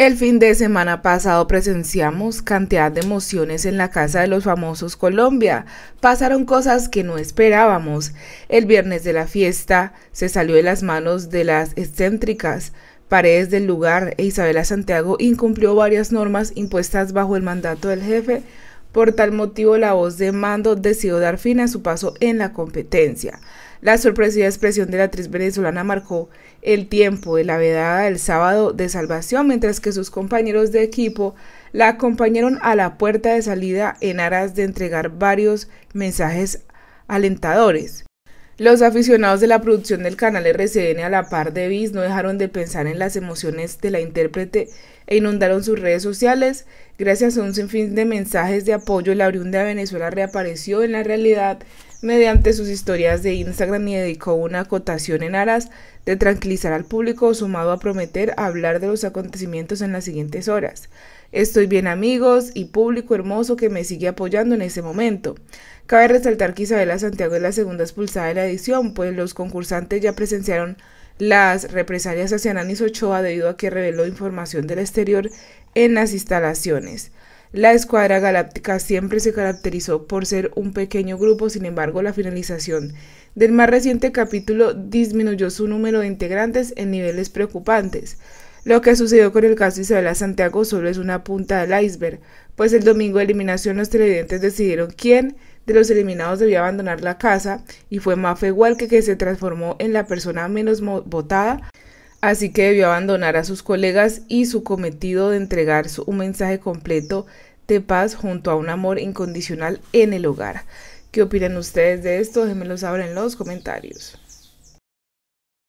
El fin de semana pasado presenciamos cantidad de emociones en la casa de los famosos Colombia. Pasaron cosas que no esperábamos. El viernes de la fiesta se salió de las manos de las excéntricas. Paredes del lugar e Isabela Santiago incumplió varias normas impuestas bajo el mandato del jefe por tal motivo, la voz de Mando decidió dar fin a su paso en la competencia. La sorpresiva expresión de la actriz venezolana marcó el tiempo de la vedada del sábado de salvación, mientras que sus compañeros de equipo la acompañaron a la puerta de salida en aras de entregar varios mensajes alentadores. Los aficionados de la producción del canal RCN a la par de Viz no dejaron de pensar en las emociones de la intérprete e inundaron sus redes sociales Gracias a un sinfín de mensajes de apoyo, la oriunda de Venezuela reapareció en la realidad mediante sus historias de Instagram y dedicó una acotación en aras de tranquilizar al público sumado a prometer hablar de los acontecimientos en las siguientes horas. Estoy bien amigos y público hermoso que me sigue apoyando en ese momento. Cabe resaltar que Isabela Santiago es la segunda expulsada de la edición, pues los concursantes ya presenciaron las represalias hacia Ananis Ochoa debido a que reveló información del exterior en las instalaciones. La escuadra galáctica siempre se caracterizó por ser un pequeño grupo, sin embargo la finalización del más reciente capítulo disminuyó su número de integrantes en niveles preocupantes. Lo que sucedió con el caso Isabela Santiago solo es una punta del iceberg, pues el domingo de eliminación los televidentes decidieron quién de los eliminados debía abandonar la casa y fue Mafe Walke que se transformó en la persona menos votada Así que debió abandonar a sus colegas y su cometido de entregar un mensaje completo de paz junto a un amor incondicional en el hogar. ¿Qué opinan ustedes de esto? Déjenmelo saber en los comentarios.